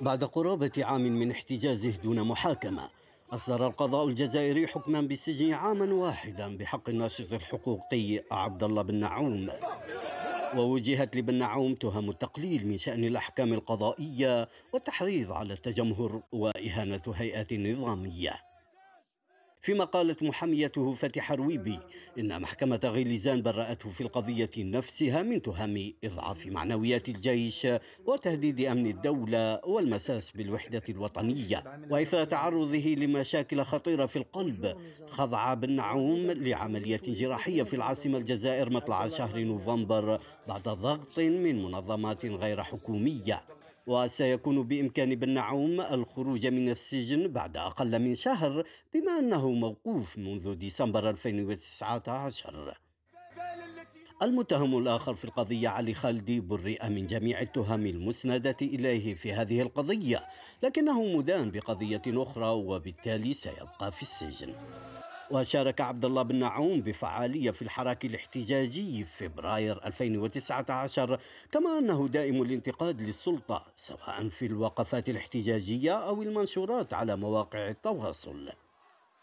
بعد قرابة عام من احتجازه دون محاكمة أصدر القضاء الجزائري حكما بالسجن عاما واحدا بحق الناشط الحقوقي عبد الله بن نعوم ووجهت لبن نعوم تهم التقليل من شأن الأحكام القضائية والتحريض على التجمهر وإهانة هيئات نظامية فيما قالت محاميته فتح رويبي إن محكمة غيليزان برأته في القضية نفسها من تهم إضعاف معنويات الجيش وتهديد أمن الدولة والمساس بالوحدة الوطنية وإثر تعرضه لمشاكل خطيرة في القلب خضع بن نعوم لعملية جراحية في العاصمة الجزائر مطلع شهر نوفمبر بعد ضغط من منظمات غير حكومية وسيكون بإمكان بن عوم الخروج من السجن بعد أقل من شهر بما أنه موقوف منذ ديسمبر 2019 المتهم الآخر في القضية علي خالدي برئ من جميع التهم المسندة إليه في هذه القضية لكنه مدان بقضية أخرى وبالتالي سيبقى في السجن وشارك عبد الله بن نعوم بفعالية في الحراك الاحتجاجي في فبراير 2019 كما أنه دائم الانتقاد للسلطة سواء في الوقفات الاحتجاجية أو المنشورات على مواقع التواصل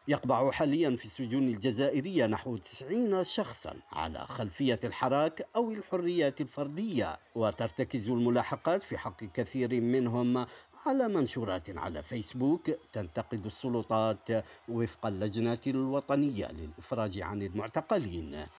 يقبع حاليا في السجون الجزائرية نحو 90 شخصا على خلفية الحراك أو الحريات الفردية وترتكز الملاحقات في حق كثير منهم على منشورات على فيسبوك تنتقد السلطات وفق اللجنة الوطنية للإفراج عن المعتقلين